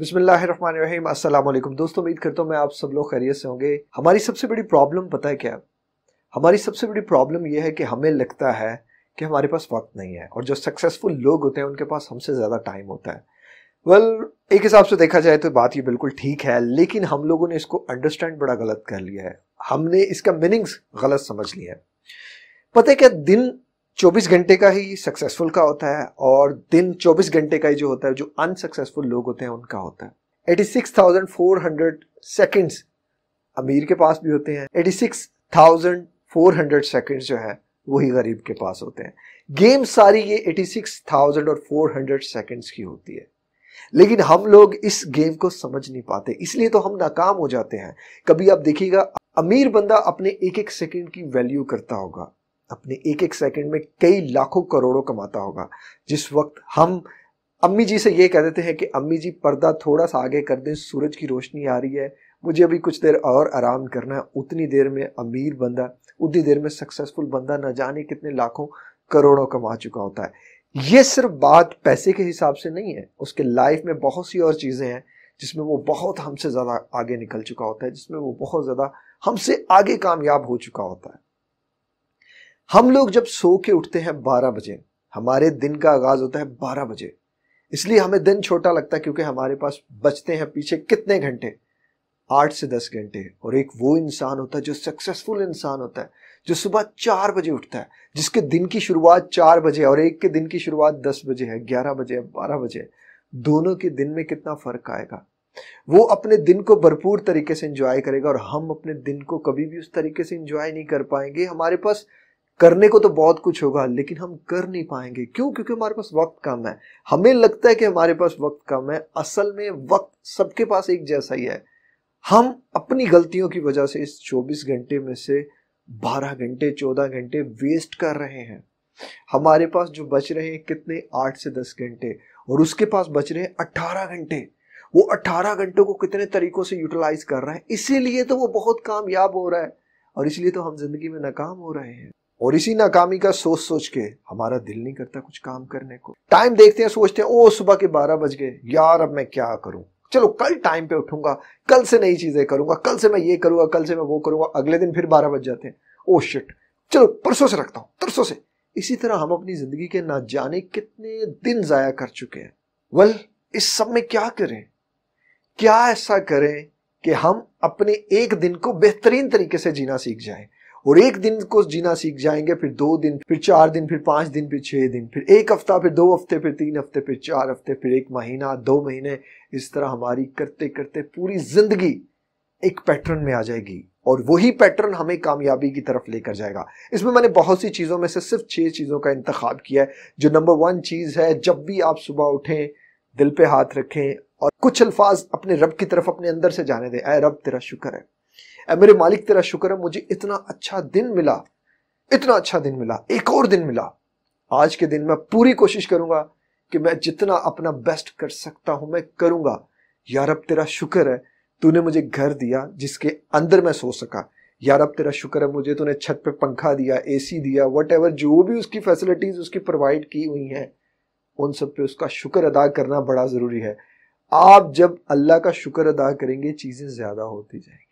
बिसमीम अल्लाम दोस्तों उम्मीद करता हूँ मैं आप सब लोग खैरियत से होंगे हमारी सबसे बड़ी प्रॉब्लम पता है क्या हमारी सबसे बड़ी प्रॉब्लम यह है कि हमें लगता है कि हमारे पास वक्त नहीं है और जो सक्सेसफुल लोग होते हैं उनके पास हमसे ज़्यादा टाइम होता है वेल well, एक हिसाब से देखा जाए तो बात ये बिल्कुल ठीक है लेकिन हम लोगों ने इसको अंडरस्टैंड बड़ा गलत कर लिया है हमने इसका मीनिंग्स गलत समझ लिया है पता है क्या दिन 24 घंटे का ही सक्सेसफुल का होता है और दिन 24 घंटे का ही जो होता है जो अनसक्सेसफुल लोग होते हैं उनका होता है 86,400 सेकंड्स अमीर के पास भी होते हैं 86,400 सेकंड्स जो है वही गरीब के पास होते हैं गेम सारी ये 86,000 और 400 सेकंड्स की होती है लेकिन हम लोग इस गेम को समझ नहीं पाते इसलिए तो हम नाकाम हो जाते हैं कभी आप देखिएगा अमीर बंदा अपने एक एक सेकंड की वैल्यू करता होगा अपने एक एक सेकंड में कई लाखों करोड़ों कमाता होगा जिस वक्त हम अम्मी जी से ये कह देते हैं कि अम्मी जी पर्दा थोड़ा सा आगे कर दें सूरज की रोशनी आ रही है मुझे अभी कुछ देर और आराम करना है उतनी देर में अमीर बंदा उतनी देर में सक्सेसफुल बंदा न जाने कितने लाखों करोड़ों कमा चुका होता है ये सिर्फ बात पैसे के हिसाब से नहीं है उसके लाइफ में बहुत सी और चीज़ें हैं जिसमें वो बहुत हमसे ज़्यादा आगे निकल चुका होता है जिसमें वो बहुत ज़्यादा हमसे आगे कामयाब हो चुका होता है हम लोग जब सो के उठते हैं बारह बजे हमारे दिन का आगाज होता है बारह बजे इसलिए हमें दिन छोटा लगता है क्योंकि हमारे पास बचते हैं पीछे कितने घंटे आठ से दस घंटे और एक वो इंसान होता है जो सक्सेसफुल इंसान होता है जो सुबह चार बजे उठता है जिसके दिन की शुरुआत चार बजे और एक के दिन की शुरुआत दस बजे है ग्यारह बजे है बारह बजे दोनों के दिन में कितना फर्क आएगा वो अपने दिन को भरपूर तरीके से इंजॉय करेगा और हम अपने दिन को कभी भी उस तरीके से इंजॉय नहीं कर पाएंगे हमारे पास करने को तो बहुत कुछ होगा लेकिन हम कर नहीं पाएंगे क्यों क्योंकि हमारे पास वक्त कम है हमें लगता है कि हमारे पास वक्त कम है असल में वक्त सबके पास एक जैसा ही है हम अपनी गलतियों की वजह से इस 24 घंटे में से 12 घंटे 14 घंटे वेस्ट कर रहे हैं हमारे पास जो बच रहे हैं कितने 8 से 10 घंटे और उसके पास बच रहे हैं 18 घंटे वो 18 घंटों को कितने तरीकों से यूटिलाइज कर रहा है इसीलिए तो वो बहुत कामयाब हो रहा है और इसलिए तो हम जिंदगी में नाकाम हो रहे हैं और इसी नाकामी का सोच सोच के हमारा दिल नहीं करता कुछ काम करने को टाइम देखते हैं सोचते हैं ओ सुबह के बारह बज गए यार अब मैं क्या करूं चलो कल टाइम पे उठूंगा कल से नई चीजें करूंगा कल से मैं ये करूंगा कल से मैं वो करूंगा अगले दिन फिर बारह बज जाते हैं ओ शिट चलो परसों से रखता हूं तरसों से इसी तरह हम अपनी जिंदगी के ना जाने कितने दिन जाया कर चुके हैं वल इस सब में क्या करें क्या ऐसा करें कि हम अपने एक दिन को बेहतरीन तरीके से जीना सीख जाएं और एक दिन को जीना सीख जाएंगे फिर दो दिन फिर चार दिन फिर पांच दिन फिर छह दिन फिर एक हफ्ता फिर दो हफ्ते फिर तीन हफ्ते फिर चार हफ्ते फिर एक महीना दो महीने इस तरह हमारी करते करते पूरी जिंदगी एक पैटर्न में आ जाएगी और वही पैटर्न हमें कामयाबी की तरफ लेकर जाएगा इसमें मैंने बहुत सी चीज़ों में से सिर्फ छह चीज़ों का इंतख्या किया है जो नंबर वन चीज़ है जब भी आप सुबह उठें दिल पे हाथ रखें और कुछ अल्फाज अपने रब की तरफ अपने अंदर से जाने दें अः रब तेरा शुक्र है ऐ मेरे मालिक तेरा शुक्र है मुझे इतना अच्छा दिन मिला इतना अच्छा दिन मिला एक और दिन मिला आज के दिन मैं पूरी कोशिश करूंगा कि मैं जितना अपना बेस्ट कर सकता हूं मैं करूंगा यार अब तेरा शुक्र है तूने मुझे घर दिया जिसके अंदर मैं सो सका यार अब तेरा शुक्र है मुझे तूने छत पे पंखा दिया एसी दिया वट जो भी उसकी फैसिलिटीज उसकी प्रोवाइड की हुई हैं उन सब पे उसका शुक्र अदा करना बड़ा ज़रूरी है आप जब अल्लाह का शुक्र अदा करेंगे चीज़ें ज़्यादा होती जाएंगी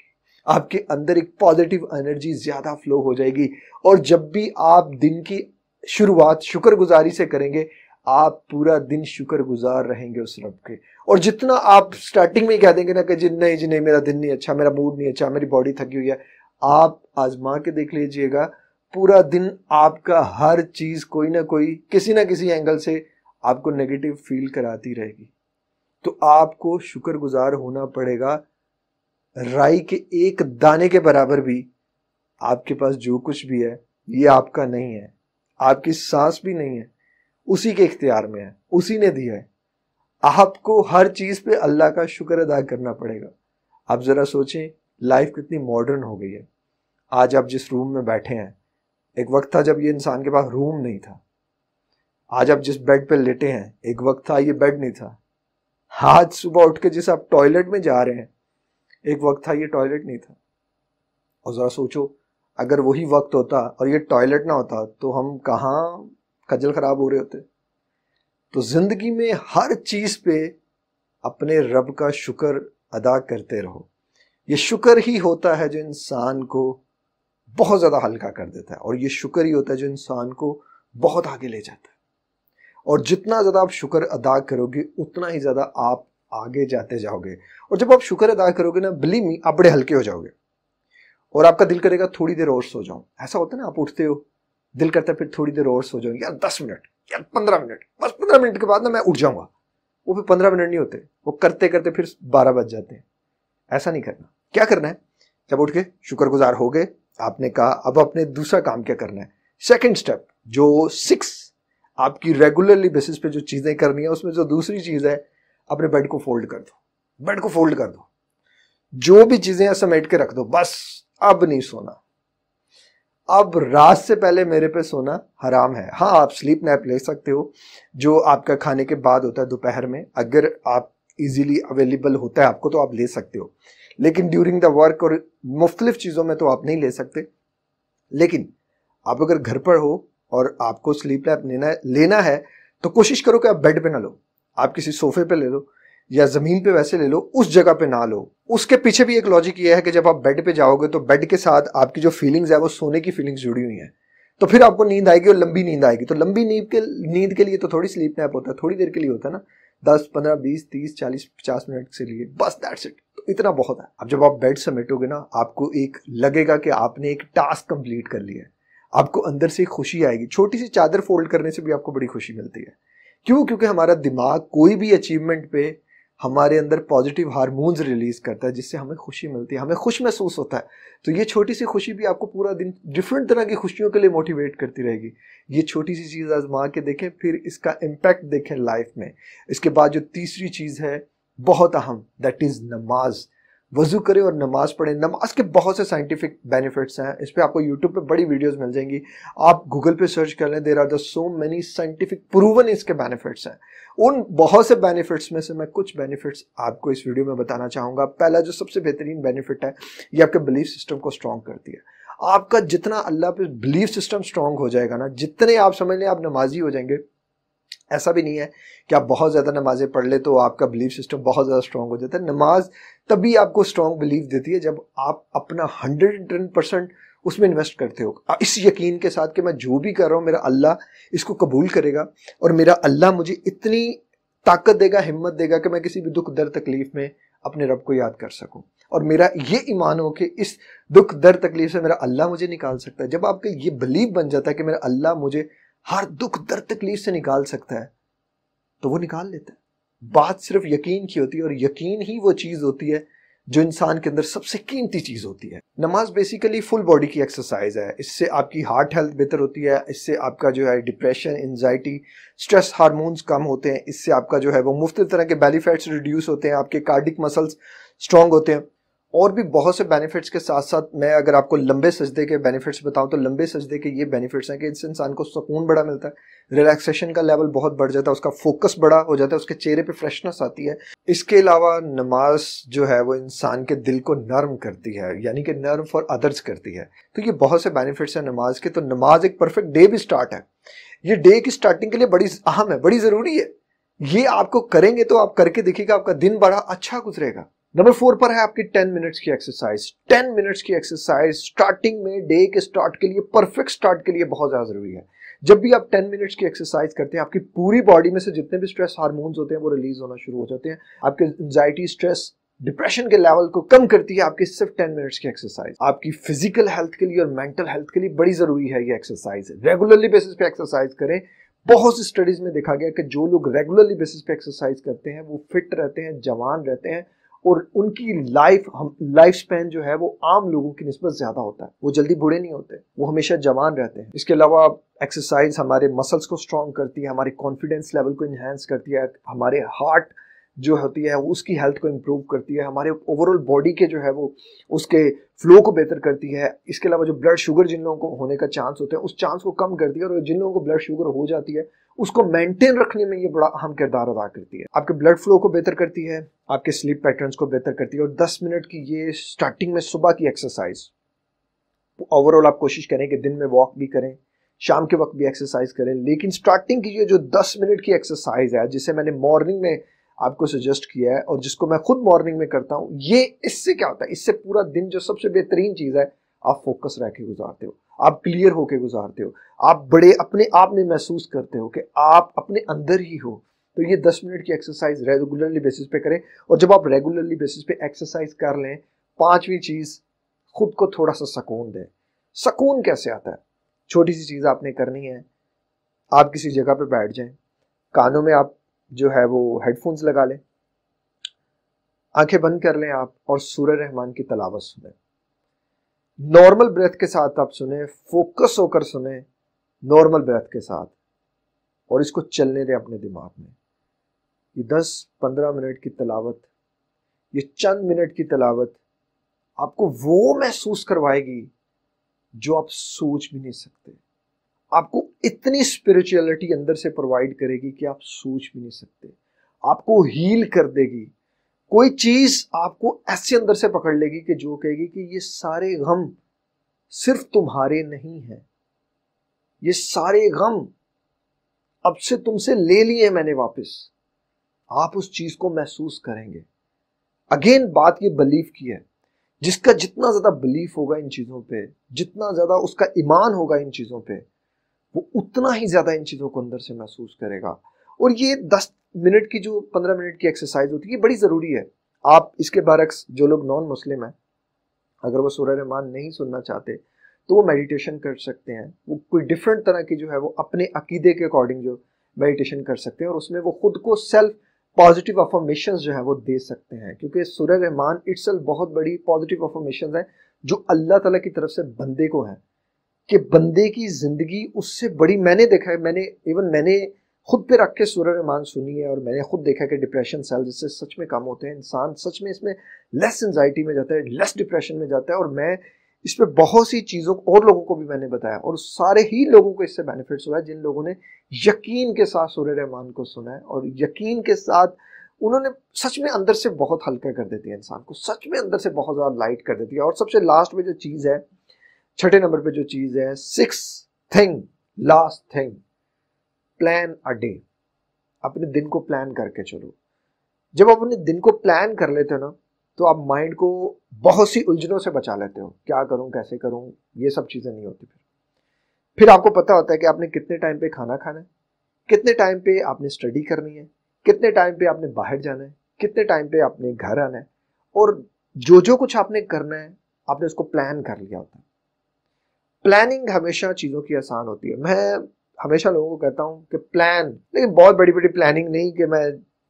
आपके अंदर एक पॉजिटिव एनर्जी ज़्यादा फ्लो हो जाएगी और जब भी आप दिन की शुरुआत शुक्रगुजारी से करेंगे आप पूरा दिन शुक्रगुजार रहेंगे उस रब के और जितना आप स्टार्टिंग में ही कह देंगे ना कि जी नहीं जी नहीं मेरा दिन नहीं अच्छा मेरा मूड नहीं अच्छा मेरी बॉडी थकी हुई है आप आजमा के देख लीजिएगा पूरा दिन आपका हर चीज़ कोई ना कोई किसी ना किसी एंगल से आपको नेगेटिव फील कराती रहेगी तो आपको शुक्रगुजार होना पड़ेगा राई के एक दाने के बराबर भी आपके पास जो कुछ भी है ये आपका नहीं है आपकी सांस भी नहीं है उसी के इख्तियार में है उसी ने दिया है आपको हर चीज पे अल्लाह का शुक्र अदा करना पड़ेगा आप जरा सोचें लाइफ कितनी मॉडर्न हो गई है आज आप जिस रूम में बैठे हैं एक वक्त था जब ये इंसान के पास रूम नहीं था आज आप जिस बेड पे लेटे हैं एक वक्त था ये बेड नहीं था आज सुबह उठ के जिस आप टॉयलेट में जा रहे हैं एक वक्त था ये टॉयलेट नहीं था और ज़रा सोचो अगर वही वक्त होता और ये टॉयलेट ना होता तो हम कहाँ खजल खराब हो रहे होते तो ज़िंदगी में हर चीज़ पे अपने रब का शुक्र अदा करते रहो ये शुक्र ही होता है जो इंसान को बहुत ज़्यादा हल्का कर देता है और ये शुक्र ही होता है जो इंसान को बहुत आगे ले जाता है और जितना ज़्यादा आप शुक्र अदा करोगे उतना ही ज़्यादा आप आगे जाते जाओगे और जब आप शुक्र अदा करोगे ना बिलीव मी आप बड़े हल्के हो जाओगे और आपका दिल करेगा थोड़ी देर और सो जाओ ऐसा होता है ना आप उठते हो दिल करता है फिर थोड़ी देर और सो जाओ यार दस मिनट यार पंद्रह मिनट बस पंद्रह मिनट के बाद ना मैं उठ जाऊंगा वो फिर पंद्रह मिनट नहीं होते वो करते करते फिर बारह बज जाते हैं ऐसा नहीं करना क्या करना है जब उठ के शुक्रगुजार हो गए आपने कहा अब आपने दूसरा काम क्या करना है सेकेंड स्टेप जो सिक्स आपकी रेगुलरली बेसिस पे जो चीज़ें करनी है उसमें जो दूसरी चीज़ है अपने बेड को फोल्ड कर दो बेड को फोल्ड कर दो जो भी चीजें समेट के रख दो बस अब नहीं सोना अब रात से पहले मेरे पे सोना हराम है हाँ आप स्लीप नैप ले सकते हो जो आपका खाने के बाद होता है दोपहर में अगर आप इजीली अवेलेबल होता है आपको तो आप ले सकते हो लेकिन ड्यूरिंग द वर्क और मुख्तलिफ चीज़ों में तो आप नहीं ले सकते लेकिन आप अगर घर पर हो और आपको स्लीप नैप लेना लेना है तो कोशिश करो कि आप बेड पे ना लो आप किसी सोफे पे ले लो या ज़मीन पे वैसे ले लो उस जगह पे ना लो उसके पीछे भी एक लॉजिक ये है कि जब आप बेड पे जाओगे तो बेड के साथ आपकी जो फीलिंग्स है वो सोने की फीलिंग्स जुड़ी हुई हैं तो फिर आपको नींद आएगी और लंबी नींद आएगी तो लंबी नींद के नींद के लिए तो थोड़ी स्लीप नैप होता है थोड़ी देर के लिए होता है ना दस पंद्रह बीस तीस चालीस पचास मिनट के लिए बस दैट्स इट तो इतना बहुत है अब जब आप बेड समेटोगे ना आपको एक लगेगा कि आपने एक टास्क कंप्लीट कर लिया है आपको अंदर से खुशी आएगी छोटी सी चादर फोल्ड करने से भी आपको बड़ी खुशी मिलती है क्यों क्योंकि हमारा दिमाग कोई भी अचीवमेंट पे हमारे अंदर पॉजिटिव हारमोन्स रिलीज करता है जिससे हमें खुशी मिलती है हमें खुश महसूस होता है तो ये छोटी सी खुशी भी आपको पूरा दिन डिफरेंट तरह की खुशियों के लिए मोटिवेट करती रहेगी ये छोटी सी चीज़ आजमा के देखें फिर इसका इम्पैक्ट देखें लाइफ में इसके बाद जो तीसरी चीज़ है बहुत अहम दैट इज़ नमाज़ वजू करें और नमाज़ पढ़ें नमाज के बहुत से साइंटिफिक बेनिफिट्स हैं इस पर आपको यूट्यूब पे बड़ी वीडियोस मिल जाएंगी आप गूगल पे सर्च कर लें there are the so many scientific proven इसके बेनिफिट्स हैं उन बहुत से बेनिफिट्स में से मैं कुछ बेनिफिट्स आपको इस वीडियो में बताना चाहूँगा पहला जो सबसे बेहतरीन बेनिफिट है ये आपके बिलीफ सिस्टम को स्ट्रॉन्ग करती है आपका जितना अल्लाह पे बिलीफ सिस्टम स्ट्रॉन्ग हो जाएगा ना जितने आप समझ लें आप नमाजी हो जाएंगे ऐसा भी नहीं है कि आप बहुत ज़्यादा नमाज़ें पढ़ ले तो आपका बिलीफ सिस्टम बहुत ज़्यादा स्ट्रॉन्ग हो जाता है नमाज तभी आपको स्ट्रॉन्ग बिलीफ देती है जब आप अपना हंड्रेड टेन परसेंट उसमें इन्वेस्ट करते हो इस यकीन के साथ कि मैं जो भी कर रहा हूँ मेरा अल्लाह इसको कबूल करेगा और मेरा अल्लाह मुझे इतनी ताकत देगा हिम्मत देगा कि मैं किसी भी दुख दर तकलीफ़ में अपने रब को याद कर सकूं और मेरा ये ईमान हो कि इस दुख दर तकलीफ से मेरा अल्लाह मुझे निकाल सकता है जब आपका ये बिलीव बन जाता है कि मेरा अल्लाह मुझे हर दुख दर्द तकलीफ से निकाल सकता है तो वो निकाल लेता है बात सिर्फ यकीन की होती है और यकीन ही वो चीज़ होती है जो इंसान के अंदर सबसे कीमती चीज़ होती है नमाज बेसिकली फुल बॉडी की एक्सरसाइज है इससे आपकी हार्ट हेल्थ बेहतर होती है इससे आपका जो है डिप्रेशन एनजाइटी स्ट्रेस हार्मोन्स कम होते हैं इससे आपका जो है वो मुफ्त तरह के बेनिफिट्स रिड्यूस होते हैं आपके कार्डिक मसल्स स्ट्रॉन्ग होते हैं और भी बहुत से बेनिफिट्स के साथ साथ मैं अगर आपको लंबे सजदे के बेनिफिट्स बताऊं तो लंबे सजदे के ये बेनिफिट्स हैं कि इससे इंसान को सुकून बड़ा मिलता है रिलैक्सेशन का लेवल बहुत बढ़ जाता है उसका फोकस बड़ा हो जाता है उसके चेहरे पे फ्रेशनेस आती है इसके अलावा नमाज जो है वो इंसान के दिल को नर्म करती है यानी कि नर्म फॉर अदर्स करती है तो ये बहुत से बेनिफिट्स हैं नमाज के तो नमाज एक परफेक्ट डे भी स्टार्ट है ये डे की स्टार्टिंग के लिए बड़ी अहम है बड़ी ज़रूरी है ये आपको करेंगे तो आप करके देखिएगा आपका दिन बड़ा अच्छा गुजरेगा नंबर फोर पर है आपकी टेन मिनट्स की एक्सरसाइज टेन मिनट्स की एक्सरसाइज स्टार्टिंग में डे के स्टार्ट के लिए परफेक्ट स्टार्ट के लिए बहुत ज़्यादा ज़रूरी है जब भी आप टेन मिनट्स की एक्सरसाइज करते हैं आपकी पूरी बॉडी में से जितने भी स्ट्रेस हार्मोन्स होते हैं वो रिलीज होना शुरू हो जाते हैं आपके एंजाइटी स्ट्रेस डिप्रेशन के लेवल को कम करती है आपकी सिर्फ टेन मिनट्स की एक्सरसाइज आपकी फिजिकल हेल्थ के लिए और मेंटल हेल्थ के लिए बड़ी ज़रूरी है ये एक्सरसाइज रेगुलरली बेसिस पे एक्सरसाइज करें बहुत सी स्टडीज़ में देखा गया कि जो लोग रेगुलरली बेसिस पे एक्सरसाइज करते हैं वो फिट रहते हैं जवान रहते हैं और उनकी लाइफ हम लाइफ स्पैन जो है वो आम लोगों की नस्बत ज़्यादा होता है वो जल्दी बूढ़े नहीं होते वो हमेशा जवान रहते हैं इसके अलावा एक्सरसाइज हमारे मसल्स को स्ट्रॉन्ग करती है हमारे कॉन्फिडेंस लेवल को इन्हेंस करती है हमारे हार्ट जो होती है उसकी हेल्थ को इम्प्रूव करती है हमारे ओवरऑल बॉडी के जो है वो उसके फ्लो को बेहतर करती है इसके अलावा जो ब्लड शुगर जिन लोगों को होने का चांस होता है उस चांस को कम करती है और जिन लोगों को ब्लड शुगर हो जाती है उसको मेंटेन रखने में ये बड़ा अहम किरदार अदा करती है आपके ब्लड फ्लो को बेहतर करती है आपके स्लीप पैटर्न्स को बेहतर करती है और 10 मिनट की ये स्टार्टिंग में सुबह की एक्सरसाइज ओवरऑल आप कोशिश करें कि दिन में वॉक भी करें शाम के वक्त भी एक्सरसाइज करें लेकिन स्टार्टिंग की ये जो दस मिनट की एक्सरसाइज है जिसे मैंने मॉर्निंग में आपको सजेस्ट किया है और जिसको मैं खुद मॉर्निंग में करता हूँ ये इससे क्या होता है इससे पूरा दिन जो सबसे बेहतरीन चीज़ है आप फोकस रह के गुजारते हो आप क्लियर होके गुजारते हो आप बड़े अपने आप में महसूस करते हो कि आप अपने अंदर ही हो तो ये दस मिनट की एक्सरसाइज रेगुलरली बेसिस पे करें और जब आप रेगुलरली बेसिस पे एक्सरसाइज कर लें पांचवी चीज़ खुद को थोड़ा सा सुकून दें सुकून कैसे आता है छोटी सी चीज़ आपने करनी है आप किसी जगह पे बैठ जाएं कानों में आप जो है वो हेडफोन्स लगा लें आंखें बंद कर लें आप और सूर्य रहमान की तलावत सुनें नॉर्मल ब्रेथ के साथ आप सुने फोकस होकर सुने नॉर्मल ब्रेथ के साथ और इसको चलने दें अपने दिमाग में ये दस पंद्रह मिनट की तलावत ये चंद मिनट की तलावत आपको वो महसूस करवाएगी जो आप सोच भी नहीं सकते आपको इतनी स्पिरिचुअलिटी अंदर से प्रोवाइड करेगी कि आप सोच भी नहीं सकते आपको हील कर देगी कोई चीज आपको ऐसे अंदर से पकड़ लेगी कि जो कहेगी कि ये सारे गम सिर्फ तुम्हारे नहीं है ये सारे गम अब से तुमसे ले लिए मैंने वापस आप उस चीज को महसूस करेंगे अगेन बात ये बिलीफ की है जिसका जितना ज्यादा बिलीफ होगा इन चीजों पे जितना ज्यादा उसका ईमान होगा इन चीजों पे वो उतना ही ज्यादा इन चीजों को अंदर से महसूस करेगा और ये दस मिनट की जो पंद्रह मिनट की एक्सरसाइज होती है बड़ी ज़रूरी है आप इसके बरक्स जो लोग नॉन मुस्लिम हैं अगर वो सूर्य रहमान नहीं सुनना चाहते तो वो मेडिटेशन कर सकते हैं वो कोई डिफरेंट तरह की जो है वो अपने अकीदे के अकॉर्डिंग जो मेडिटेशन कर सकते हैं और उसमें वो खुद को सेल्फ पॉजिटिव अफॉर्मेशन जो है वो दे सकते हैं क्योंकि सूर्य रहमान इट्स बहुत बड़ी पॉजिटिव अफॉर्मेशन है जो अल्लाह तला की तरफ से बंदे को हैं कि बंदे की ज़िंदगी उससे बड़ी मैंने देखा है मैंने इवन मैंने खुद पे रख के सूर्य रहमान सुनी है और मैंने खुद देखा कि डिप्रेशन सेल जिससे सच में कम होते हैं इंसान सच में इसमें लेस एनजाइटी में जाता है लेस डिप्रेशन में जाता है और मैं इस पर बहुत सी चीज़ों को और लोगों को भी मैंने बताया और सारे ही लोगों को इससे बेनिफिट्स हुआ है जिन लोगों ने यकीन के साथ सूर्य रहमान को सुना है और यकीन के साथ उन्होंने सच में अंदर से बहुत हल्का कर देती है इंसान को सच में अंदर से बहुत ज़्यादा लाइट कर देती है और सबसे लास्ट में जो चीज़ है छठे नंबर पर जो चीज़ है six thing last thing plan a day अपने दिन को प्लान करके चलो जब आप अपने दिन को प्लान कर लेते हो ना तो आप माइंड को बहुत सी उलझनों से बचा लेते हो क्या करूं कैसे करूं ये सब चीज़ें नहीं होती फिर फिर आपको पता होता है कि आपने कितने टाइम पे खाना खाना है कितने टाइम पे आपने स्टडी करनी है कितने टाइम पे आपने बाहर जाना है कितने टाइम पे आपने घर आना है और जो जो कुछ आपने करना है आपने उसको प्लान कर लिया होता है प्लानिंग हमेशा चीज़ों की आसान होती है मैं हमेशा लोगों को कहता हूँ कि प्लान लेकिन बहुत बड़ी बड़ी प्लानिंग नहीं कि मैं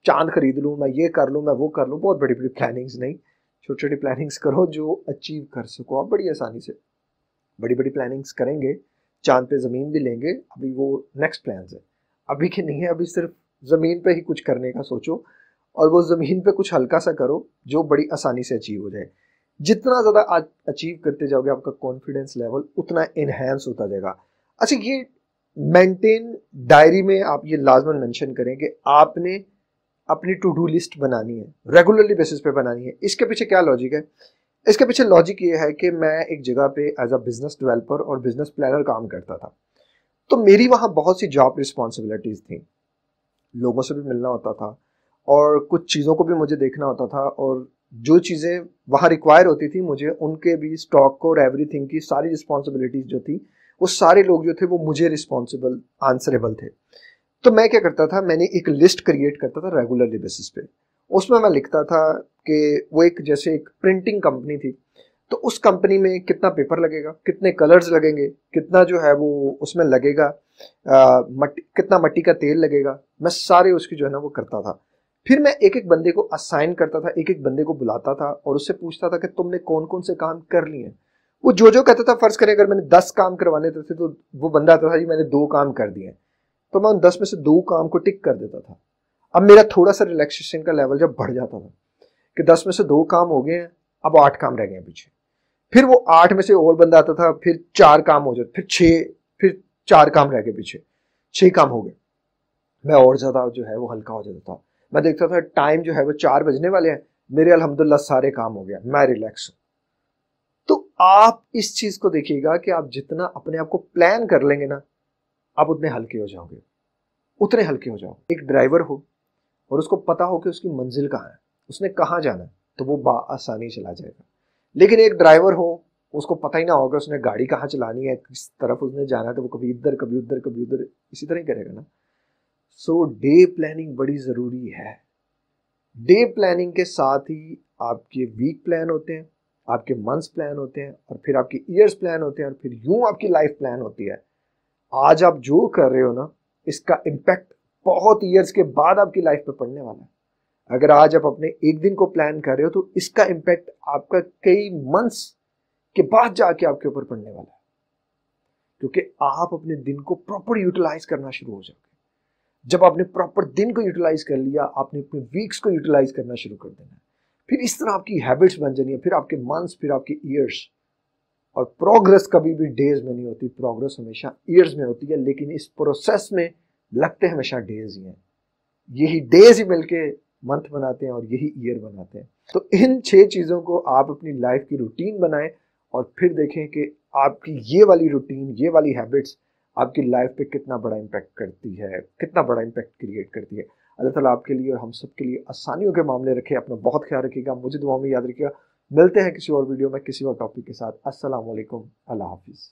चांद खरीद लूँ मैं ये कर लूँ मैं वो कर लूँ बहुत बड़ी बड़ी प्लानिंग्स नहीं छोटी छोटी प्लानिंग्स करो जो अचीव कर सको आप बड़ी आसानी से बड़ी बड़ी प्लानिंग्स करेंगे चांद पे ज़मीन भी लेंगे अभी वो नेक्स्ट प्लान है अभी के नहीं है अभी सिर्फ ज़मीन पे ही कुछ करने का सोचो और वो ज़मीन पे कुछ हल्का सा करो जो बड़ी आसानी से अचीव हो जाए जितना ज़्यादा अचीव करते जाओगे आपका कॉन्फिडेंस लेवल उतना इन्हेंस होता जाएगा अच्छा ये मेंटेन डायरी में आप ये लाजमन मेंशन करें कि आपने अपनी टू डू लिस्ट बनानी है रेगुलरली बेसिस पे बनानी है इसके पीछे क्या लॉजिक है इसके पीछे लॉजिक ये है कि मैं एक जगह पे एज अ बिजनेस डेवलपर और बिजनेस प्लानर काम करता था तो मेरी वहाँ बहुत सी जॉब रिस्पॉन्सिबिलिटीज़ थी लोगों से भी मिलना होता था और कुछ चीज़ों को भी मुझे देखना होता था और जो चीज़ें वहाँ रिक्वायर होती थी मुझे उनके भी स्टॉक को और एवरीथिंग की सारी रिस्पॉन्सिबिलिटीज़ जो थी वो सारे लोग जो थे वो मुझे रिस्पॉन्सिबल आंसरेबल थे तो मैं क्या करता था मैंने एक लिस्ट क्रिएट करता था रेगुलरली बेसिस पे उसमें मैं लिखता था कि वो एक जैसे एक प्रिंटिंग कंपनी थी तो उस कंपनी में कितना पेपर लगेगा कितने कलर्स लगेंगे कितना जो है वो उसमें लगेगा आ, मट, कितना मट्टी का तेल लगेगा मैं सारे उसकी जो है ना वो करता था फिर मैं एक एक बंदे को असाइन करता था एक एक बंदे को बुलाता था और उससे पूछता था कि तुमने कौन कौन से काम कर लिए वो जो जो कहता था फर्ज करें अगर मैंने दस काम करवाने थे तो वो बंदा आता था जी मैंने दो काम कर दिए तो मैं उन दस में से दो काम को टिक कर देता था अब मेरा थोड़ा सा रिलैक्सेशन का लेवल जब बढ़ जाता था कि दस में से दो काम हो गए हैं अब आठ काम रह गए हैं पीछे फिर वो आठ में से और बंदा आता था फिर चार काम हो जाते फिर छः फिर चार काम रह गए पीछे छः काम हो गए मैं और ज़्यादा जो है वो हल्का हो जाता था मैं देखता था टाइम जो है वो चार बजने वाले हैं मेरे अलहमदुल्ला सारे काम हो गया मैं रिलैक्स हूँ आप इस चीज को देखिएगा कि आप जितना अपने आप को प्लान कर लेंगे ना आप उतने हल्के हो जाओगे उतने हल्के हो जाओगे एक ड्राइवर हो और उसको पता हो कि उसकी मंजिल कहाँ है उसने कहाँ जाना है तो वो आसानी चला जाएगा लेकिन एक ड्राइवर हो उसको पता ही ना होगा उसने गाड़ी कहाँ चलानी है किस तरफ उसने जाना है तो वो कभी इधर कभी उधर कभी उधर इसी तरह ही करेगा ना सो डे प्लानिंग बड़ी ज़रूरी है डे प्लानिंग के साथ ही आपके वीक प्लान होते हैं आपके मंथ्स प्लान होते हैं और फिर आपके ईयर्स प्लान होते हैं और फिर यूं आपकी लाइफ प्लान होती है आज आप जो कर रहे हो ना इसका इम्पैक्ट बहुत ईयर्स के बाद आपकी लाइफ पे पड़ने वाला है अगर आज आप अपने एक दिन को प्लान कर रहे हो तो इसका इम्पैक्ट आपका कई मंथ्स के बाद जाके आपके ऊपर पड़ने वाला है क्योंकि आप अपने दिन को प्रॉपर यूटिलाइज करना शुरू हो जाओगे जब आपने प्रॉपर दिन को यूटिलाइज कर लिया आपने अपने वीक्स को यूटिलाइज करना शुरू कर देना है फिर इस तरह आपकी हैबिट्स बन जानी है फिर आपके मंथ्स फिर आपके ईयर्स और प्रोग्रेस कभी भी डेज में नहीं होती प्रोग्रेस हमेशा ईयर्स में होती है लेकिन इस प्रोसेस में लगते हमेशा डेज ही हैं यही डेज ही मिलके मंथ बनाते हैं और यही ईयर बनाते हैं तो इन छह चीज़ों को आप अपनी लाइफ की रूटीन बनाएं और फिर देखें कि आपकी ये वाली रूटीन ये वाली हैबिट्स आपकी लाइफ पे कितना बड़ा इम्पैक्ट करती है कितना बड़ा इम्पैक्ट क्रिएट करती है अल्लाह ताला आपके लिए और हम सब के लिए आसानियों के मामले रखे अपना बहुत ख्याल रखिएगा मुझे दुआ में याद रखिएगा मिलते हैं किसी और वीडियो में किसी और टॉपिक के साथ असल अल्लाह हाफिज़